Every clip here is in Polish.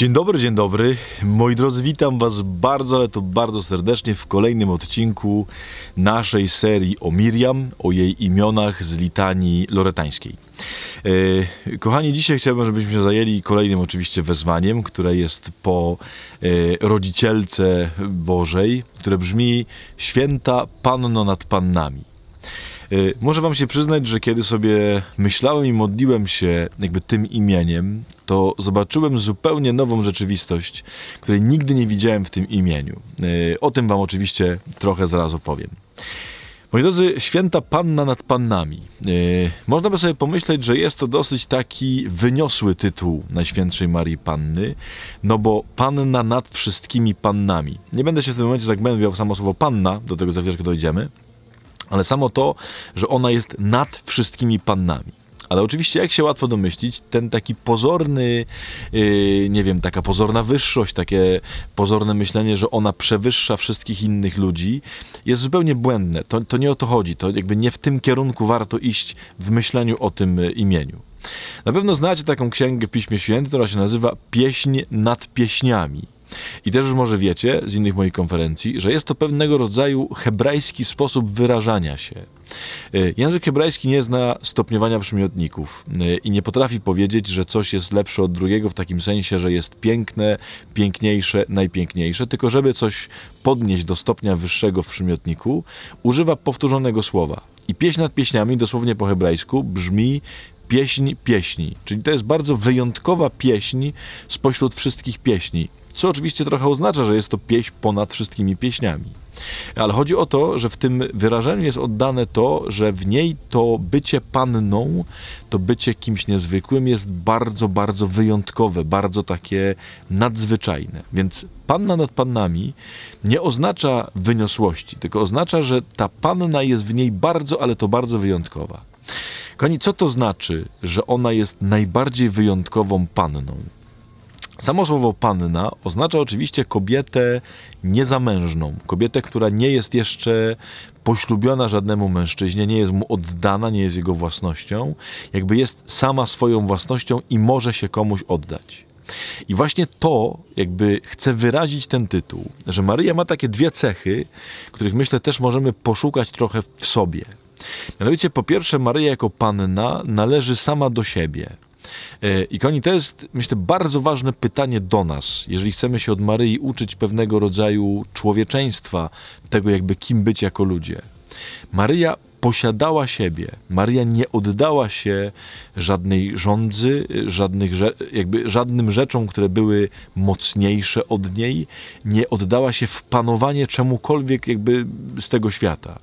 Dzień dobry, dzień dobry. Moi drodzy, witam Was bardzo, ale to bardzo serdecznie w kolejnym odcinku naszej serii o Miriam, o jej imionach z litanii loretańskiej. E, kochani, dzisiaj chciałbym, żebyśmy się zajęli kolejnym oczywiście wezwaniem, które jest po e, rodzicielce Bożej, które brzmi Święta Panno nad Pannami. Y, może wam się przyznać, że kiedy sobie myślałem i modliłem się jakby tym imieniem, to zobaczyłem zupełnie nową rzeczywistość, której nigdy nie widziałem w tym imieniu. Y, o tym wam oczywiście trochę zaraz opowiem. Moi drodzy, święta Panna nad Pannami. Yy, można by sobie pomyśleć, że jest to dosyć taki wyniosły tytuł Najświętszej Marii Panny, no bo Panna nad wszystkimi Pannami. Nie będę się w tym momencie zagłębiał w samo słowo Panna, do tego za chwileczkę dojdziemy ale samo to, że ona jest nad wszystkimi pannami. Ale oczywiście, jak się łatwo domyślić, ten taki pozorny, yy, nie wiem, taka pozorna wyższość, takie pozorne myślenie, że ona przewyższa wszystkich innych ludzi, jest zupełnie błędne. To, to nie o to chodzi. To jakby nie w tym kierunku warto iść w myśleniu o tym yy, imieniu. Na pewno znacie taką księgę w Piśmie Świętym, która się nazywa Pieśń nad pieśniami. I też już może wiecie z innych moich konferencji, że jest to pewnego rodzaju hebrajski sposób wyrażania się. E, język hebrajski nie zna stopniowania przymiotników e, i nie potrafi powiedzieć, że coś jest lepsze od drugiego w takim sensie, że jest piękne, piękniejsze, najpiękniejsze, tylko żeby coś podnieść do stopnia wyższego w przymiotniku, używa powtórzonego słowa. I pieśń nad pieśniami, dosłownie po hebrajsku, brzmi pieśń pieśni. Czyli to jest bardzo wyjątkowa pieśń spośród wszystkich pieśni co oczywiście trochę oznacza, że jest to pieśń ponad wszystkimi pieśniami. Ale chodzi o to, że w tym wyrażeniu jest oddane to, że w niej to bycie panną, to bycie kimś niezwykłym jest bardzo, bardzo wyjątkowe, bardzo takie nadzwyczajne. Więc panna nad pannami nie oznacza wyniosłości, tylko oznacza, że ta panna jest w niej bardzo, ale to bardzo wyjątkowa. Kochani, co to znaczy, że ona jest najbardziej wyjątkową panną? Samo słowo panna oznacza oczywiście kobietę niezamężną, kobietę, która nie jest jeszcze poślubiona żadnemu mężczyźnie, nie jest mu oddana, nie jest jego własnością, jakby jest sama swoją własnością i może się komuś oddać. I właśnie to jakby chce wyrazić ten tytuł, że Maryja ma takie dwie cechy, których myślę też możemy poszukać trochę w sobie. Mianowicie po pierwsze Maryja jako panna należy sama do siebie. E, I koni, to jest, myślę, bardzo ważne pytanie do nas, jeżeli chcemy się od Maryi uczyć pewnego rodzaju człowieczeństwa, tego jakby kim być jako ludzie. Maryja posiadała siebie. Maria nie oddała się żadnej rządzy, żadnych, jakby żadnym rzeczom, które były mocniejsze od niej, nie oddała się w panowanie czemukolwiek jakby z tego świata.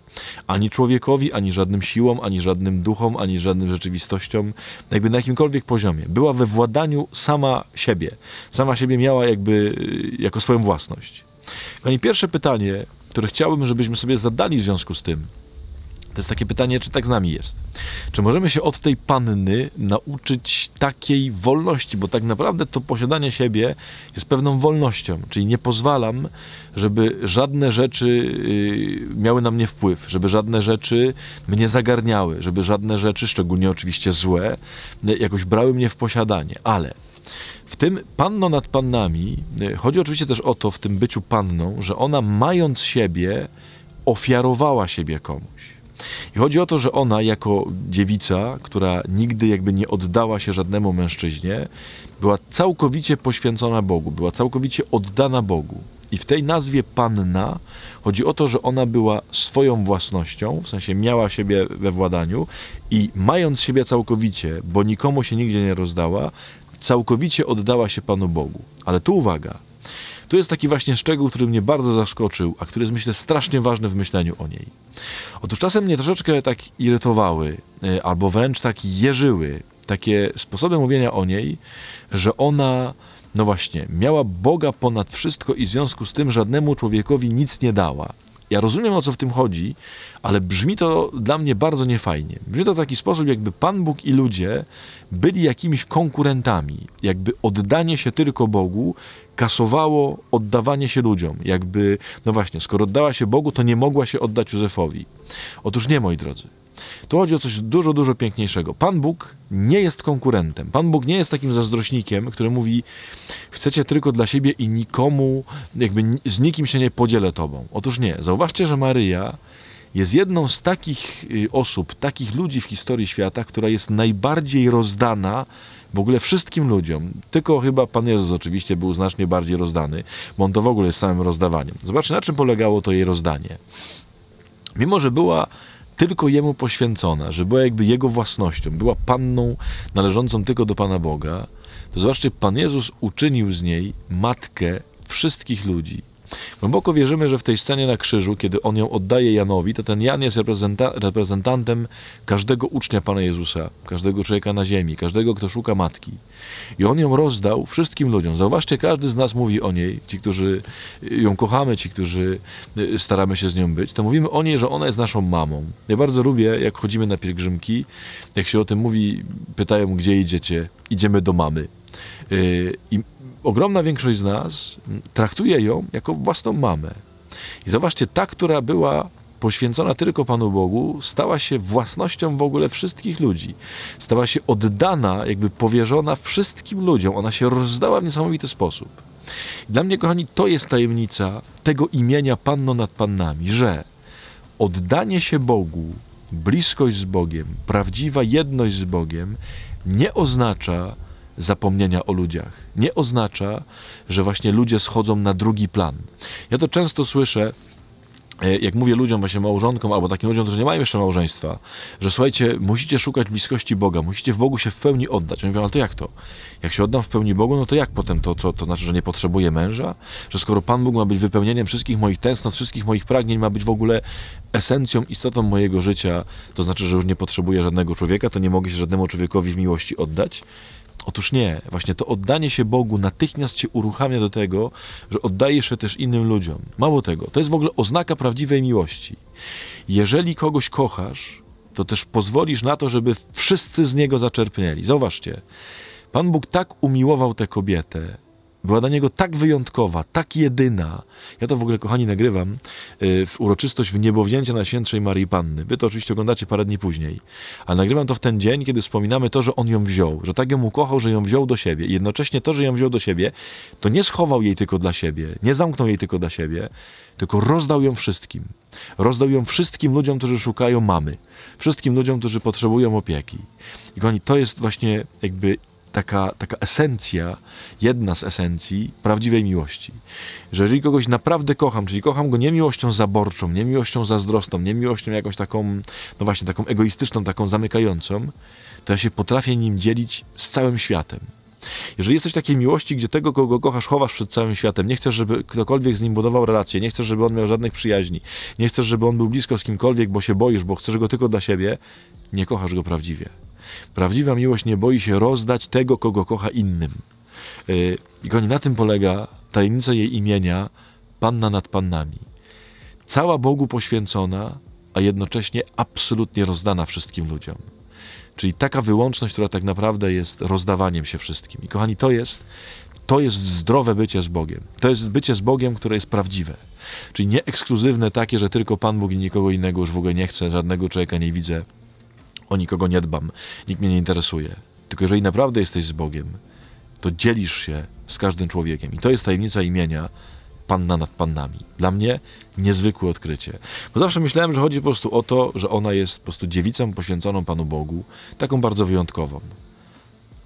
Ani człowiekowi, ani żadnym siłom, ani żadnym duchom, ani żadnym rzeczywistościom, jakby na jakimkolwiek poziomie. Była we władaniu sama siebie. Sama siebie miała jakby y, jako swoją własność. Pani, pierwsze pytanie, które chciałbym, żebyśmy sobie zadali w związku z tym, to jest takie pytanie, czy tak z nami jest. Czy możemy się od tej panny nauczyć takiej wolności, bo tak naprawdę to posiadanie siebie jest pewną wolnością, czyli nie pozwalam, żeby żadne rzeczy y, miały na mnie wpływ, żeby żadne rzeczy mnie zagarniały, żeby żadne rzeczy, szczególnie oczywiście złe, jakoś brały mnie w posiadanie, ale w tym panno nad pannami y, chodzi oczywiście też o to w tym byciu panną, że ona mając siebie ofiarowała siebie komuś. I chodzi o to, że ona jako dziewica, która nigdy jakby nie oddała się żadnemu mężczyźnie, była całkowicie poświęcona Bogu, była całkowicie oddana Bogu. I w tej nazwie panna chodzi o to, że ona była swoją własnością, w sensie miała siebie we władaniu i mając siebie całkowicie, bo nikomu się nigdzie nie rozdała, całkowicie oddała się Panu Bogu. Ale tu uwaga, tu jest taki właśnie szczegół, który mnie bardzo zaskoczył, a który jest myślę strasznie ważny w myśleniu o niej. Otóż czasem mnie troszeczkę tak irytowały, e, albo wręcz tak jeżyły takie sposoby mówienia o niej, że ona, no właśnie, miała Boga ponad wszystko i w związku z tym żadnemu człowiekowi nic nie dała. Ja rozumiem o co w tym chodzi, ale brzmi to dla mnie bardzo niefajnie. Brzmi to w taki sposób, jakby Pan Bóg i ludzie byli jakimiś konkurentami, jakby oddanie się tylko Bogu kasowało oddawanie się ludziom. Jakby, no właśnie, skoro oddała się Bogu, to nie mogła się oddać Józefowi. Otóż nie, moi drodzy. Tu chodzi o coś dużo, dużo piękniejszego. Pan Bóg nie jest konkurentem. Pan Bóg nie jest takim zazdrośnikiem, który mówi: Chcecie tylko dla siebie i nikomu, jakby z nikim się nie podzielę tobą. Otóż nie. Zauważcie, że Maryja jest jedną z takich y, osób, takich ludzi w historii świata, która jest najbardziej rozdana w ogóle wszystkim ludziom. Tylko chyba Pan Jezus oczywiście był znacznie bardziej rozdany, bo on to w ogóle jest samym rozdawaniem. Zobaczcie, na czym polegało to jej rozdanie. Mimo, że była tylko jemu poświęcona, że była jakby jego własnością, była panną należącą tylko do Pana Boga, to zobaczcie, Pan Jezus uczynił z niej matkę wszystkich ludzi. Głęboko wierzymy, że w tej scenie na krzyżu, kiedy on ją oddaje Janowi, to ten Jan jest reprezenta reprezentantem każdego ucznia Pana Jezusa, każdego człowieka na ziemi, każdego, kto szuka matki. I on ją rozdał wszystkim ludziom. Zauważcie, każdy z nas mówi o niej, ci, którzy y, ją kochamy, ci, którzy y, staramy się z nią być, to mówimy o niej, że ona jest naszą mamą. Ja bardzo lubię, jak chodzimy na pielgrzymki, jak się o tym mówi, pytają, gdzie idziecie, idziemy do mamy. Y, I ogromna większość z nas traktuje ją jako własną mamę. I zobaczcie, ta, która była poświęcona tylko Panu Bogu, stała się własnością w ogóle wszystkich ludzi. Stała się oddana, jakby powierzona wszystkim ludziom. Ona się rozdała w niesamowity sposób. I dla mnie, kochani, to jest tajemnica tego imienia Panno nad Pannami, że oddanie się Bogu, bliskość z Bogiem, prawdziwa jedność z Bogiem nie oznacza, zapomnienia o ludziach. Nie oznacza, że właśnie ludzie schodzą na drugi plan. Ja to często słyszę, e, jak mówię ludziom, właśnie małżonkom, albo takim ludziom, którzy nie mają jeszcze małżeństwa, że słuchajcie, musicie szukać bliskości Boga, musicie w Bogu się w pełni oddać. Oni mówią, ale to jak to? Jak się oddam w pełni Bogu, no to jak potem to, co to znaczy, że nie potrzebuję męża? Że skoro Pan Bóg ma być wypełnieniem wszystkich moich tęsknot, wszystkich moich pragnień, ma być w ogóle esencją, istotą mojego życia, to znaczy, że już nie potrzebuję żadnego człowieka, to nie mogę się żadnemu człowiekowi w miłości oddać? Otóż nie, właśnie to oddanie się Bogu natychmiast cię uruchamia do tego, że oddajesz się też innym ludziom. Mało tego, to jest w ogóle oznaka prawdziwej miłości. Jeżeli kogoś kochasz, to też pozwolisz na to, żeby wszyscy z niego zaczerpnęli. Zobaczcie, Pan Bóg tak umiłował tę kobietę, była dla niego tak wyjątkowa, tak jedyna. Ja to w ogóle, kochani, nagrywam y, w uroczystość w niebowzięcia Najświętszej Marii Panny. Wy to oczywiście oglądacie parę dni później. A nagrywam to w ten dzień, kiedy wspominamy to, że on ją wziął, że tak ją ukochał, że ją wziął do siebie. I jednocześnie to, że ją wziął do siebie, to nie schował jej tylko dla siebie, nie zamknął jej tylko dla siebie, tylko rozdał ją wszystkim. Rozdał ją wszystkim ludziom, którzy szukają mamy, wszystkim ludziom, którzy potrzebują opieki. I kochani, to jest właśnie jakby taka, taka esencja, jedna z esencji prawdziwej miłości. Że jeżeli kogoś naprawdę kocham, czyli kocham go nie miłością zaborczą, nie miłością zazdrosną, nie miłością jakąś taką, no właśnie, taką egoistyczną, taką zamykającą, to ja się potrafię nim dzielić z całym światem. Jeżeli jesteś w takiej miłości, gdzie tego, kogo kochasz, chowasz przed całym światem, nie chcesz, żeby ktokolwiek z nim budował relacje, nie chcesz, żeby on miał żadnych przyjaźni, nie chcesz, żeby on był blisko z kimkolwiek, bo się boisz, bo chcesz go tylko dla siebie, nie kochasz go prawdziwie. Prawdziwa miłość nie boi się rozdać tego, kogo kocha innym. Y, I koni na tym polega tajemnica jej imienia, Panna nad Pannami. Cała Bogu poświęcona, a jednocześnie absolutnie rozdana wszystkim ludziom. Czyli taka wyłączność, która tak naprawdę jest rozdawaniem się wszystkim. I kochani, to jest, to jest zdrowe bycie z Bogiem. To jest bycie z Bogiem, które jest prawdziwe. Czyli nie ekskluzywne takie, że tylko Pan Bóg i nikogo innego już w ogóle nie chcę, żadnego człowieka nie widzę, o nikogo nie dbam, nikt mnie nie interesuje. Tylko jeżeli naprawdę jesteś z Bogiem, to dzielisz się z każdym człowiekiem. I to jest tajemnica imienia, panna nad pannami. Dla mnie niezwykłe odkrycie. Bo zawsze myślałem, że chodzi po prostu o to, że ona jest po prostu dziewicą poświęconą Panu Bogu, taką bardzo wyjątkową.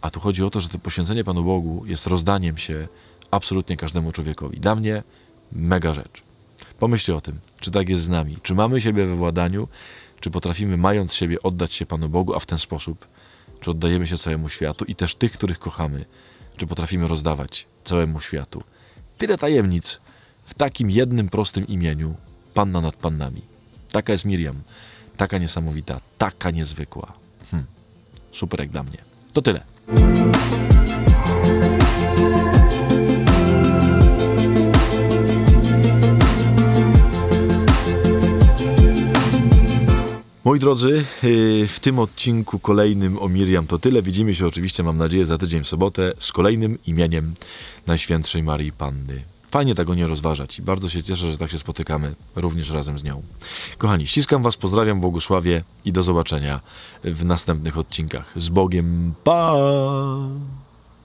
A tu chodzi o to, że to poświęcenie Panu Bogu jest rozdaniem się absolutnie każdemu człowiekowi. Dla mnie mega rzecz. Pomyślcie o tym, czy tak jest z nami, czy mamy siebie we władaniu, czy potrafimy, mając siebie, oddać się Panu Bogu, a w ten sposób, czy oddajemy się całemu światu i też tych, których kochamy, czy potrafimy rozdawać całemu światu. Tyle tajemnic, w takim jednym prostym imieniu Panna nad Pannami. Taka jest Miriam. Taka niesamowita, taka niezwykła. Hm. Super jak dla mnie. To tyle. Moi drodzy, y, w tym odcinku kolejnym o Miriam to tyle. Widzimy się oczywiście, mam nadzieję, za tydzień w sobotę z kolejnym imieniem Najświętszej Marii Panny. Fajnie tego nie rozważać i bardzo się cieszę, że tak się spotykamy również razem z nią. Kochani, ściskam Was, pozdrawiam, błogosławie i do zobaczenia w następnych odcinkach. Z Bogiem, pa!